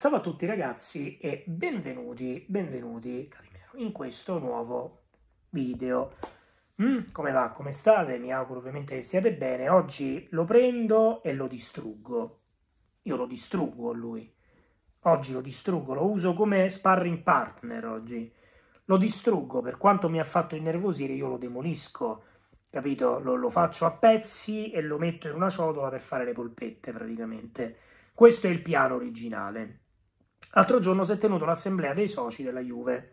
Salve a tutti ragazzi e benvenuti, benvenuti Calimero in questo nuovo video. Mm, come va? Come state? Mi auguro ovviamente che stiate bene. Oggi lo prendo e lo distruggo. Io lo distruggo lui. Oggi lo distruggo, lo uso come sparring partner oggi. Lo distruggo, per quanto mi ha fatto innervosire io lo demolisco, capito? Lo, lo faccio a pezzi e lo metto in una ciotola per fare le polpette praticamente. Questo è il piano originale. L'altro giorno si è tenuta l'assemblea dei soci della Juve,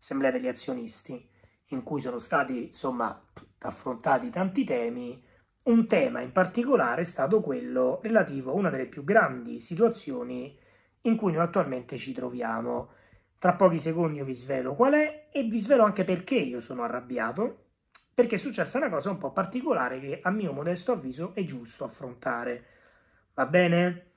assemblea degli azionisti, in cui sono stati insomma affrontati tanti temi. Un tema in particolare è stato quello relativo a una delle più grandi situazioni in cui noi attualmente ci troviamo. Tra pochi secondi io vi svelo qual è e vi svelo anche perché io sono arrabbiato, perché è successa una cosa un po' particolare che a mio modesto avviso è giusto affrontare. Va bene?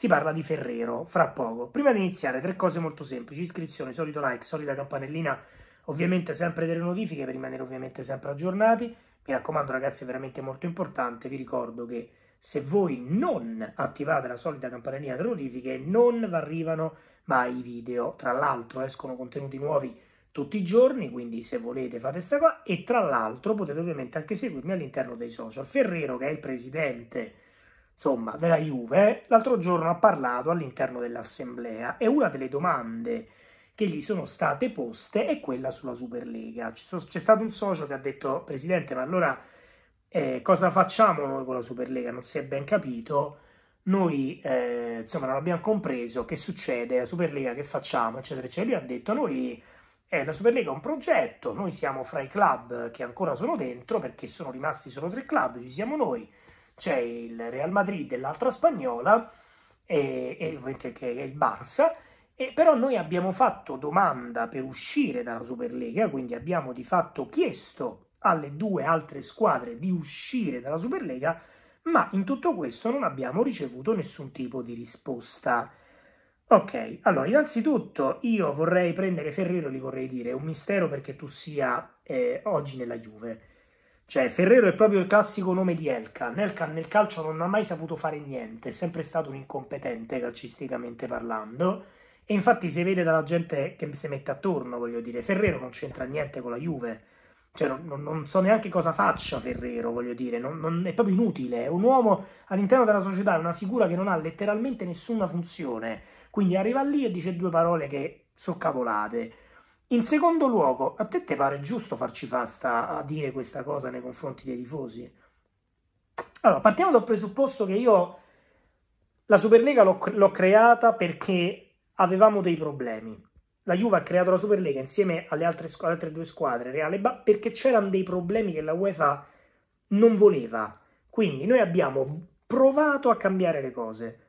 si parla di Ferrero fra poco. Prima di iniziare, tre cose molto semplici: iscrizione, solito like, solita campanellina, ovviamente sempre delle notifiche per rimanere ovviamente sempre aggiornati. Mi raccomando, ragazzi, è veramente molto importante. Vi ricordo che se voi non attivate la solita campanellina delle notifiche, non vi arrivano mai i video. Tra l'altro, escono contenuti nuovi tutti i giorni, quindi se volete fate sta qua e tra l'altro potete ovviamente anche seguirmi all'interno dei social. Ferrero che è il presidente insomma, della Juve, l'altro giorno ha parlato all'interno dell'assemblea e una delle domande che gli sono state poste è quella sulla Superlega. C'è stato un socio che ha detto, Presidente, ma allora eh, cosa facciamo noi con la Superlega? Non si è ben capito. Noi, eh, insomma, non abbiamo compreso che succede, la Superlega che facciamo, eccetera, eccetera. Lui ha detto, noi... Eh, la Superlega è un progetto, noi siamo fra i club che ancora sono dentro perché sono rimasti solo tre club, ci siamo noi, c'è il Real Madrid e l'altra spagnola, e, e, che è il Barça, e però noi abbiamo fatto domanda per uscire dalla Superlega, quindi abbiamo di fatto chiesto alle due altre squadre di uscire dalla Superlega, ma in tutto questo non abbiamo ricevuto nessun tipo di risposta. Ok, allora innanzitutto io vorrei prendere Ferrero, gli vorrei dire un mistero perché tu sia eh, oggi nella Juve. Cioè, Ferrero è proprio il classico nome di Elkan. Elkan nel calcio non ha mai saputo fare niente, è sempre stato un incompetente calcisticamente parlando. E infatti si vede dalla gente che si mette attorno, voglio dire, Ferrero non c'entra niente con la Juve. Cioè, non, non so neanche cosa faccia Ferrero, voglio dire, non, non, è proprio inutile. È un uomo all'interno della società, è una figura che non ha letteralmente nessuna funzione. Quindi arriva lì e dice due parole che sono cavolate. In secondo luogo, a te ti pare giusto farci fasta a dire questa cosa nei confronti dei tifosi? Allora, partiamo dal presupposto che io la Superlega l'ho, l'ho creata perché avevamo dei problemi. La Juve ha creato la Superlega insieme alle altre, alle altre due squadre, Reale e Ba, perché c'erano dei problemi che la UEFA non voleva. Quindi noi abbiamo provato a cambiare le cose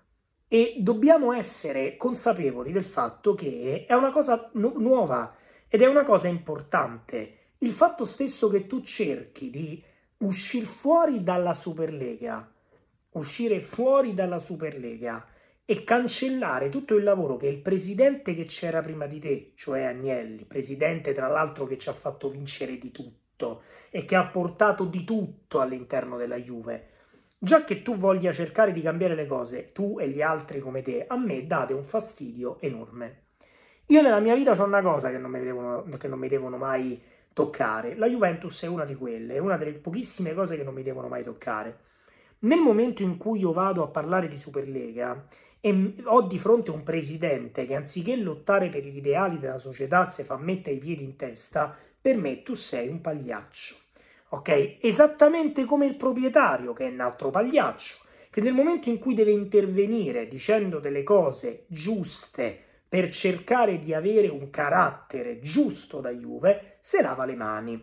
e dobbiamo essere consapevoli del fatto che è una cosa nu- nuova ed è una cosa importante, il fatto stesso che tu cerchi di uscire fuori dalla Superlega, uscire fuori dalla Superlega e cancellare tutto il lavoro che il presidente che c'era prima di te, cioè Agnelli, presidente tra l'altro che ci ha fatto vincere di tutto e che ha portato di tutto all'interno della Juve. Già che tu voglia cercare di cambiare le cose, tu e gli altri come te, a me date un fastidio enorme. Io nella mia vita ho una cosa che non, mi devono, che non mi devono mai toccare. La Juventus è una di quelle, è una delle pochissime cose che non mi devono mai toccare. Nel momento in cui io vado a parlare di Superlega e ho di fronte un presidente che anziché lottare per gli ideali della società se fa mettere i piedi in testa, per me tu sei un pagliaccio. Ok? Esattamente come il proprietario che è un altro pagliaccio, che nel momento in cui deve intervenire dicendo delle cose giuste, per cercare di avere un carattere giusto da Juve, se lava le mani.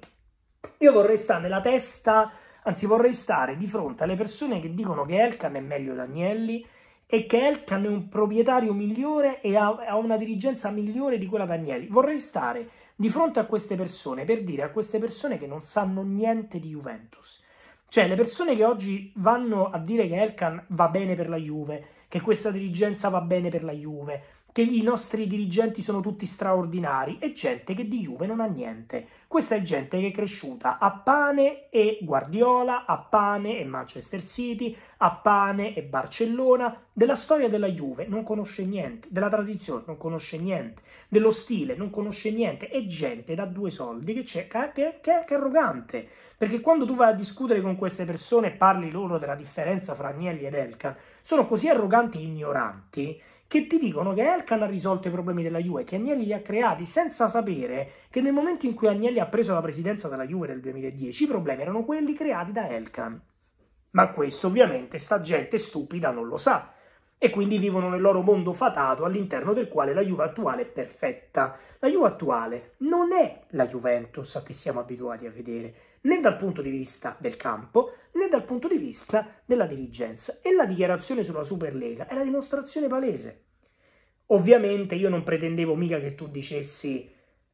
Io vorrei stare nella testa, anzi vorrei stare di fronte alle persone che dicono che Elkan è meglio di Agnelli e che Elkan è un proprietario migliore e ha, una dirigenza migliore di quella di Agnelli. Vorrei stare di fronte a queste persone per dire a queste persone che non sanno niente di Juventus. Cioè, le persone che oggi vanno a dire che Elkan va bene per la Juve, che questa dirigenza va bene per la Juve, che i nostri dirigenti sono tutti straordinari, e gente che di Juve non ha niente. Questa è gente che è cresciuta a pane e Guardiola, a pane e Manchester City, a pane e Barcellona. Della storia della Juve non conosce niente, della tradizione non conosce niente, dello stile non conosce niente. È gente da due soldi che, c'è, che, che, che è arrogante. Perché quando tu vai a discutere con queste persone e parli loro della differenza fra Agnelli ed Elkan, sono così arroganti e ignoranti che ti dicono che Elkan ha risolto i problemi della Juve, che Agnelli li ha creati senza sapere che nel momento in cui Agnelli ha preso la presidenza della Juve nel 2010 i problemi erano quelli creati da Elkan. Ma questo ovviamente sta gente stupida non lo sa e quindi vivono nel loro mondo fatato all'interno del quale la Juve attuale è perfetta. La Juve attuale non è la Juventus a che siamo abituati a vedere, né dal punto di vista del campo né dal punto di vista della dirigenza. E la dichiarazione sulla Superlega è la dimostrazione palese. Ovviamente io non pretendevo mica che tu dicessi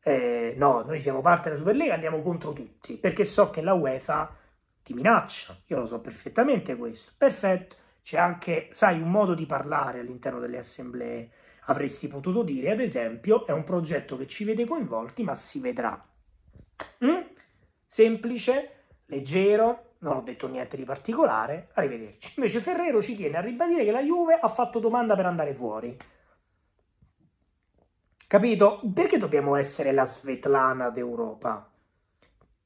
eh, no, noi siamo parte della Superlega, andiamo contro tutti, perché so che la UEFA ti minaccia, io lo so perfettamente questo. Perfetto, c'è anche, sai, un modo di parlare all'interno delle assemblee. Avresti potuto dire, ad esempio, è un progetto che ci vede coinvolti, ma si vedrà. Mm? semplice, leggero, non ho detto niente di particolare, arrivederci. Invece Ferrero ci tiene a ribadire che la Juve ha fatto domanda per andare fuori. Capito? Perché dobbiamo essere la Svetlana d'Europa?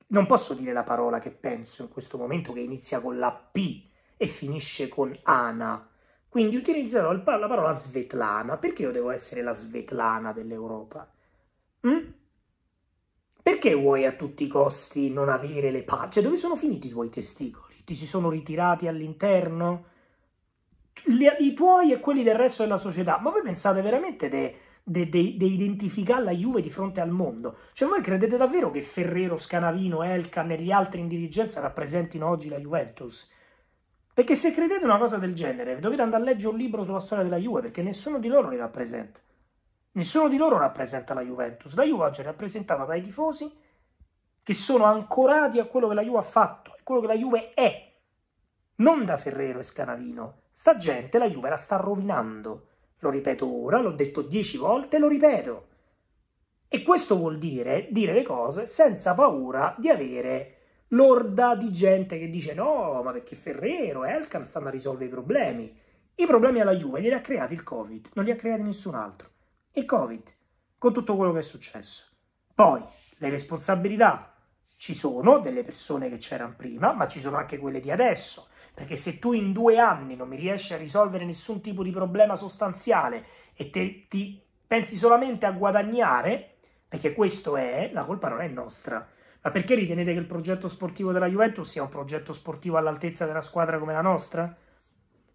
Non posso dire la parola che penso in questo momento che inizia con la P e finisce con Ana. Quindi utilizzerò la parola Svetlana. Perché io devo essere la Svetlana dell'Europa? Mm? Perché vuoi a tutti i costi non avere le palle? Cioè, dove sono finiti i tuoi testicoli? Ti si sono ritirati all'interno? I tuoi e quelli del resto della società. Ma voi pensate veramente di identificare la Juve di fronte al mondo? Cioè, voi credete davvero che Ferrero, Scanavino, Elkan e gli altri in dirigenza rappresentino oggi la Juventus? Perché se credete una cosa del genere, dovete andare a leggere un libro sulla storia della Juve, perché nessuno di loro li rappresenta. Nessuno di loro rappresenta la Juventus. La Juve oggi è rappresentata dai tifosi che sono ancorati a quello che la Juve ha fatto, a quello che la Juve è, non da Ferrero e Scanavino. Sta gente la Juve la sta rovinando. Lo ripeto ora, l'ho detto dieci volte, lo ripeto. E questo vuol dire dire le cose senza paura di avere l'orda di gente che dice no, ma perché Ferrero e Elkan stanno a risolvere i problemi. I problemi alla Juve li ha creati il Covid, non li ha creati nessun altro il Covid, con tutto quello che è successo. Poi le responsabilità ci sono delle persone che c'erano prima, ma ci sono anche quelle di adesso. Perché se tu in due anni non mi riesci a risolvere nessun tipo di problema sostanziale e te, ti pensi solamente a guadagnare, perché questo è, la colpa non è nostra. Ma perché ritenete che il progetto sportivo della Juventus sia un progetto sportivo all'altezza della squadra come la nostra?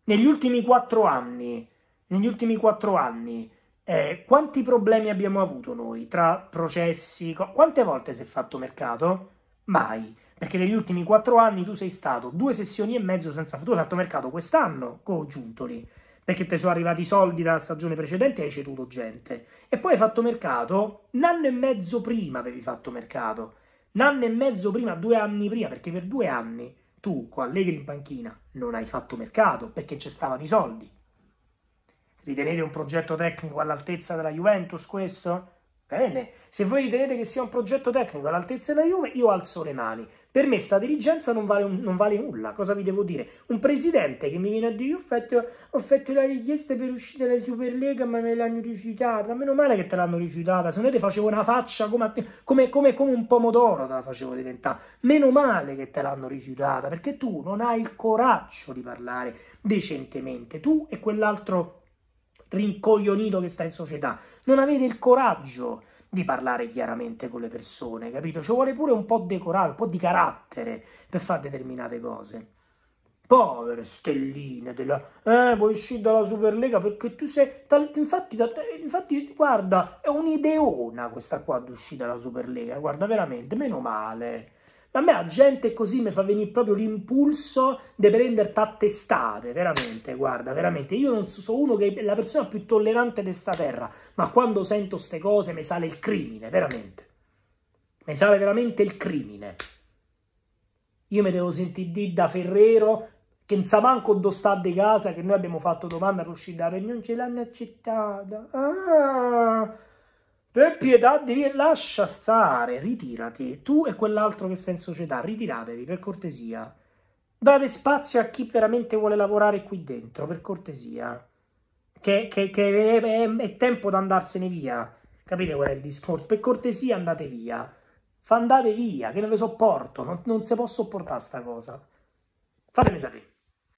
Negli ultimi quattro anni, negli ultimi quattro anni, eh, quanti problemi abbiamo avuto noi tra processi? Co- quante volte si è fatto mercato? Mai. Perché negli ultimi quattro anni tu sei stato due sessioni e mezzo senza futuro. hai fatto mercato quest'anno con Giuntoli perché ti sono arrivati i soldi dalla stagione precedente e hai ceduto gente. E poi hai fatto mercato un anno e mezzo prima avevi fatto mercato. Un anno e mezzo prima, due anni prima, perché per due anni tu con Allegri in panchina non hai fatto mercato perché ci stavano i soldi. Ritenete un progetto tecnico all'altezza della Juventus questo? Bene, se voi ritenete che sia un progetto tecnico all'altezza della Juve, io alzo le mani. Per me sta dirigenza non vale, un, non vale nulla, cosa vi devo dire? Un presidente che mi viene a dire ho fatto, ho fatto la richiesta per uscire dalla Superlega ma me l'hanno rifiutata, meno male che te l'hanno rifiutata, se no te facevo una faccia come, come, come, come un pomodoro te la facevo diventare, meno male che te l'hanno rifiutata perché tu non hai il coraggio di parlare decentemente, tu e quell'altro rincoglionito che sta in società. Non avete il coraggio di parlare chiaramente con le persone, capito? Ci vuole pure un po' di coraggio, un po' di carattere per fare determinate cose. Povere stelline della... Eh, puoi uscire dalla Superlega perché tu sei... Tal... Infatti, tal... Eh, infatti, guarda, è un'ideona questa qua di uscire dalla Superlega, guarda, veramente, meno male. Ma a me la gente così mi fa venire proprio l'impulso di prenderti a testate, veramente, guarda, veramente. Io non so, sono uno che è la persona più tollerante di sta terra, ma quando sento queste cose mi sale il crimine, veramente. Mi sale veramente il crimine. Io mi devo sentire di da Ferrero che non sa manco dove sta di casa, che noi abbiamo fatto domanda per uscire da Regno, non ce l'hanno accettata. Ah! Per pietà devi lascia stare, ritirati. Tu e quell'altro che sta in società, ritiratevi per cortesia. Date spazio a chi veramente vuole lavorare qui dentro, per cortesia. Che, che, che è, è, è, tempo di andarsene via. Capite qual è il discorso? Per cortesia andate via. Andate via, che non le sopporto. Non, non si può sopportare sta cosa. Fatemi sapere.